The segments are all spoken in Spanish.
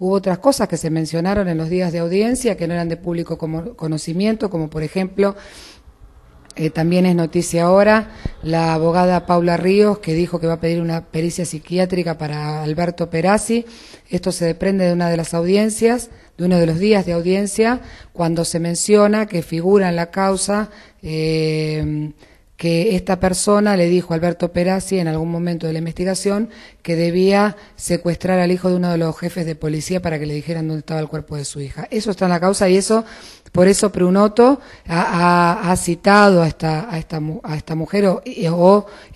hubo otras cosas que se mencionaron en los días de audiencia que no eran de público conocimiento, como por ejemplo, eh, también es noticia ahora, la abogada Paula Ríos que dijo que va a pedir una pericia psiquiátrica para Alberto Perazzi. Esto se desprende de una de las audiencias, de uno de los días de audiencia, cuando se menciona que figura en la causa. Eh, que esta persona le dijo a Alberto Perazzi en algún momento de la investigación que debía secuestrar al hijo de uno de los jefes de policía para que le dijeran dónde estaba el cuerpo de su hija. Eso está en la causa y eso, por eso Prunoto ha, citado a esta, esta, a esta mujer o,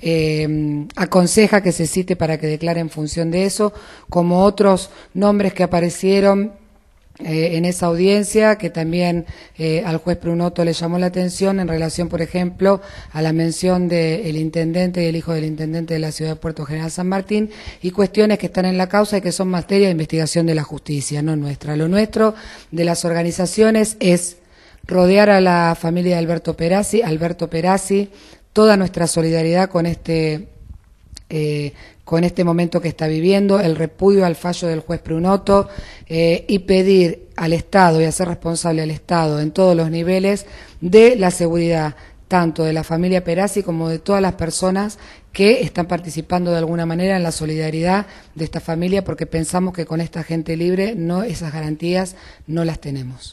eh, aconseja que se cite para que declare en función de eso, como otros nombres que aparecieron eh, en esa audiencia, que también eh, al juez Prunoto le llamó la atención en relación, por ejemplo, a la mención del intendente y el hijo del intendente de la ciudad de Puerto General San Martín y cuestiones que están en la causa y que son materia de investigación de la justicia, no nuestra. Lo nuestro de las organizaciones es rodear a la familia de Alberto Perazzi, Alberto Perazzi, toda nuestra solidaridad con este eh, con este momento que está viviendo, el repudio al fallo del juez Prunoto eh, y pedir al Estado y hacer responsable al Estado en todos los niveles de la seguridad tanto de la familia Perazzi como de todas las personas que están participando de alguna manera en la solidaridad de esta familia, porque pensamos que con esta gente libre no esas garantías no las tenemos.